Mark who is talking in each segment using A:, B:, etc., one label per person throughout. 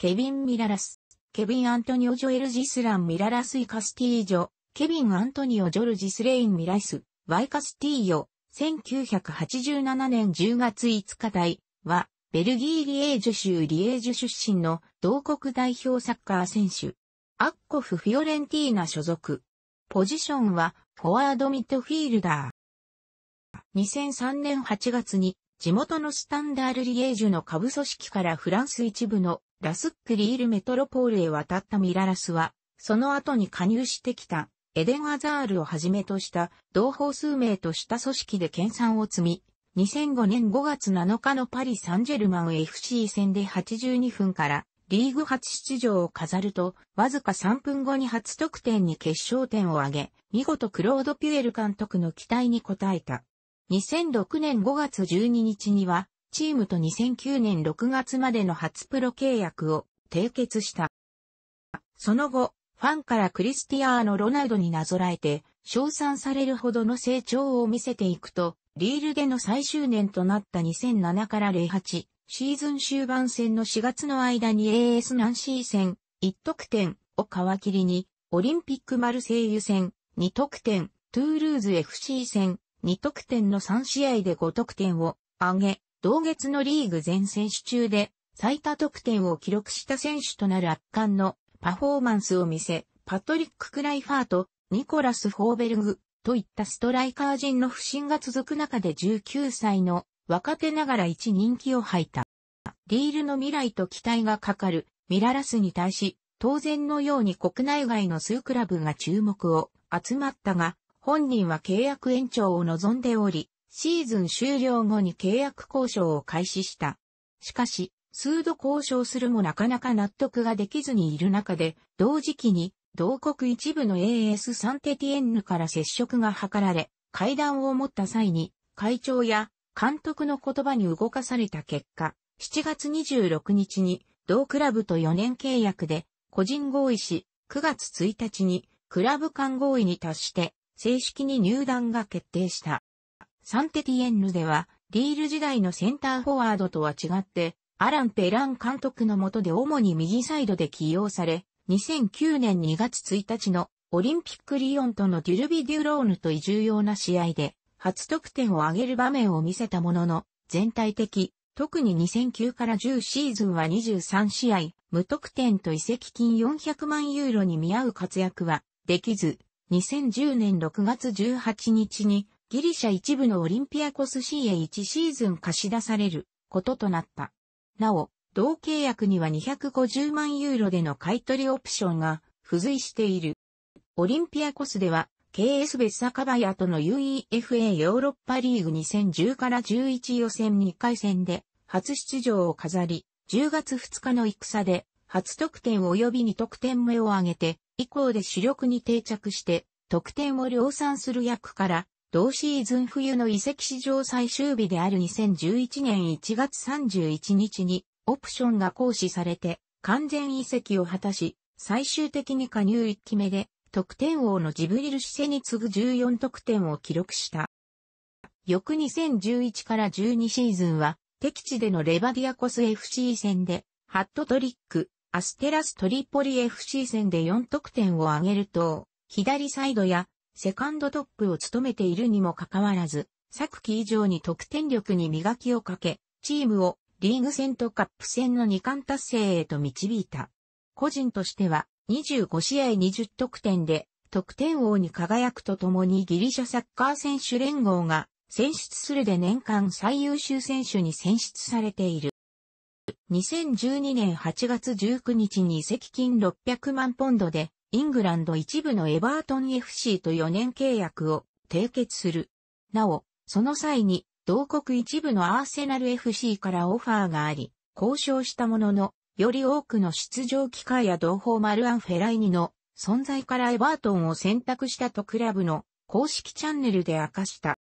A: ケビン・ミララス、ケビン・アントニオ・ジョエルジスラン・ミララス・イ・カスティージョ、ケビン・アントニオ・ジョルジス・レイン・ミライス、ワイ・カスティーヨ、1987年10月5日台は、ベルギー・リエージュ州リエージュ出身の同国代表サッカー選手。アッコフ・フィオレンティーナ所属。ポジションは、フォワードミッドフィールダー。2003年8月に、地元のスタンダール・リエージュの下部組織からフランス一部のラスックリールメトロポールへ渡ったミララスは、その後に加入してきたエデン・アザールをはじめとした同胞数名とした組織で研鑽を積み、2005年5月7日のパリ・サンジェルマン FC 戦で82分からリーグ初出場を飾ると、わずか3分後に初得点に決勝点を挙げ、見事クロード・ピュエル監督の期待に応えた。2006年5月12日には、チームと2009年6月までの初プロ契約を締結した。その後、ファンからクリスティアーノ・ロナウドになぞらえて、称賛されるほどの成長を見せていくと、リールでの最終年となった2007から08、シーズン終盤戦の4月の間に AS ナンシー戦、1得点を皮切りに、オリンピックマルセイユ戦、2得点、トゥールーズ FC 戦、2得点の3試合で5得点を挙げ、同月のリーグ全選手中で最多得点を記録した選手となる圧巻のパフォーマンスを見せ、パトリック・クライファーとニコラス・フォーベルグといったストライカー陣の不振が続く中で19歳の若手ながら一人気を吐いた。リールの未来と期待がかかるミララスに対し、当然のように国内外の数クラブが注目を集まったが、本人は契約延長を望んでおり、シーズン終了後に契約交渉を開始した。しかし、数度交渉するもなかなか納得ができずにいる中で、同時期に同国一部の AS サンテティエンヌから接触が図られ、会談を持った際に、会長や監督の言葉に動かされた結果、7月26日に同クラブと4年契約で個人合意し、9月1日にクラブ間合意に達して正式に入団が決定した。サンテティエンヌでは、リール時代のセンターフォワードとは違って、アラン・ペラン監督の下で主に右サイドで起用され、2009年2月1日のオリンピックリオンとのデュルビ・デュローヌという重要な試合で、初得点を挙げる場面を見せたものの、全体的、特に2009から10シーズンは23試合、無得点と移籍金400万ユーロに見合う活躍はできず、2010年6月18日にギリシャ一部のオリンピアコス C a 1シーズン貸し出されることとなった。なお、同契約には250万ユーロでの買取オプションが付随している。オリンピアコスでは、KS ベッサカバヤとの UEFA ヨーロッパリーグ2010から11予選2回戦で初出場を飾り、10月2日の戦で初得点及び2得点目を挙げて、以降で主力に定着して、得点を量産する役から同シーズン冬の移籍史上最終日である2011年1月31日にオプションが行使されて完全移籍を果たし、最終的に加入1期目で得点王のジブリル・シセに次ぐ14得点を記録した。翌2011から12シーズンは敵地でのレバディアコス FC 戦でハットトリック、アステラストリポリ FC 戦で4得点を挙げると、左サイドやセカンドトップを務めているにもかかわらず、昨季以上に得点力に磨きをかけ、チームをリーグ戦とカップ戦の2冠達成へと導いた。個人としては25試合20得点で得点王に輝くとともにギリシャサッカー選手連合が選出するで年間最優秀選手に選出されている。2012年8月19日に移籍金600万ポンドでイングランド一部のエバートン FC と4年契約を締結する。なお、その際に、同国一部のアーセナル FC からオファーがあり、交渉したものの、より多くの出場機会や同胞マルアン・フェライニの存在からエバートンを選択したとクラブの公式チャンネルで明かした。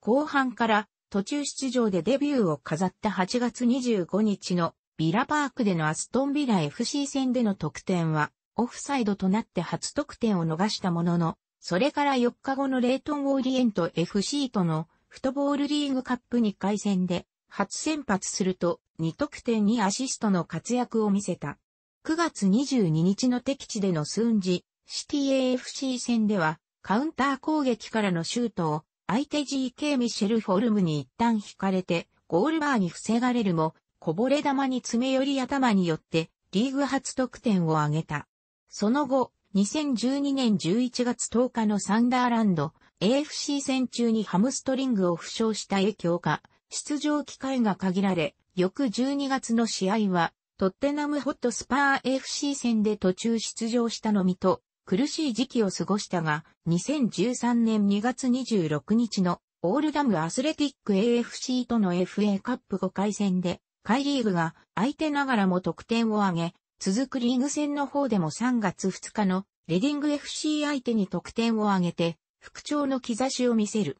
A: 後半から途中出場でデビューを飾った8月25日のビラパークでのアストンビラ FC 戦での得点はオフサイドとなって初得点を逃したものの、それから4日後のレイトン・オーリエント FC とのフットボールリーグカップ2回戦で初先発すると2得点にアシストの活躍を見せた。9月22日の敵地でのスンジ、シティ AFC 戦ではカウンター攻撃からのシュートを相手 GK ミシェル・フォルムに一旦引かれてゴールバーに防がれるもこぼれ球に詰め寄り頭によってリーグ初得点を挙げた。その後、2012年11月10日のサンダーランド AFC 戦中にハムストリングを負傷した影響か、出場機会が限られ、翌12月の試合は、トッテナムホットスパー FC 戦で途中出場したのみと、苦しい時期を過ごしたが、2013年2月26日のオールダムアスレティック AFC との FA カップ5回戦で、カイリーグが相手ながらも得点を挙げ、続くリーグ戦の方でも3月2日のレディング FC 相手に得点を挙げて、復調の兆しを見せる。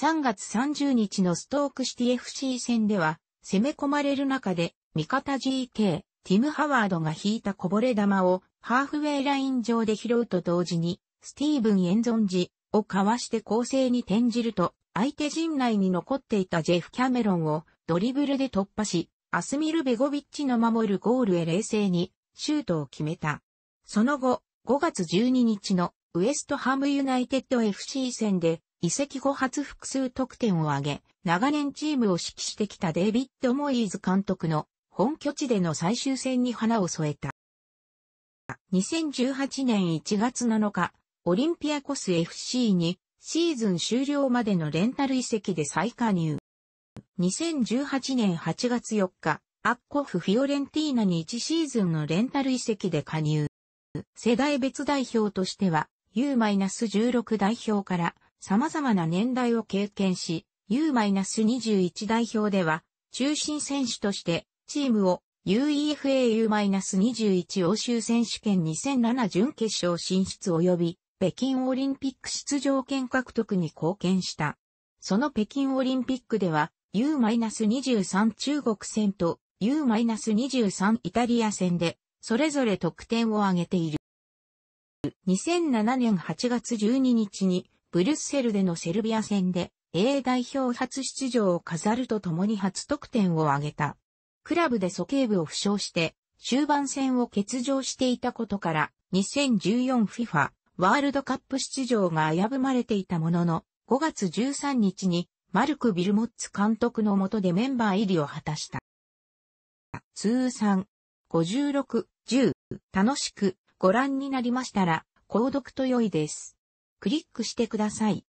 A: 3月30日のストークシティ FC 戦では、攻め込まれる中で、味方 GK、ティム・ハワードが引いたこぼれ球を、ハーフウェイライン上で拾うと同時に、スティーブン・エンゾンジをかわして攻勢に転じると、相手陣内に残っていたジェフ・キャメロンをドリブルで突破し、アスミル・ベゴビッチの守るゴールへ冷静にシュートを決めた。その後、5月12日のウエストハムユナイテッド FC 戦で移籍後初複数得点を挙げ、長年チームを指揮してきたデイビッド・モイーズ監督の本拠地での最終戦に花を添えた。2018年1月7日、オリンピアコス FC にシーズン終了までのレンタル移籍で再加入。2018年8月4日、アッコフ・フィオレンティーナに1シーズンのレンタル移籍で加入。世代別代表としては、U-16 代表から様々な年代を経験し、U-21 代表では、中心選手として、チームを UEFAU-21 欧州選手権2007準決勝進出及び、北京オリンピック出場権獲得に貢献した。その北京オリンピックでは、U-23 中国戦と U-23 イタリア戦で、それぞれ得点を挙げている。2007年8月12日に、ブリュッセルでのセルビア戦で A 代表初出場を飾るとともに初得点を挙げた。クラブで素径部を負傷して終盤戦を欠場していたことから 2014FIFA ワールドカップ出場が危ぶまれていたものの5月13日にマルク・ビルモッツ監督の下でメンバー入りを果たした。通算56、10楽しくご覧になりましたら、購読と良いです。クリックしてください。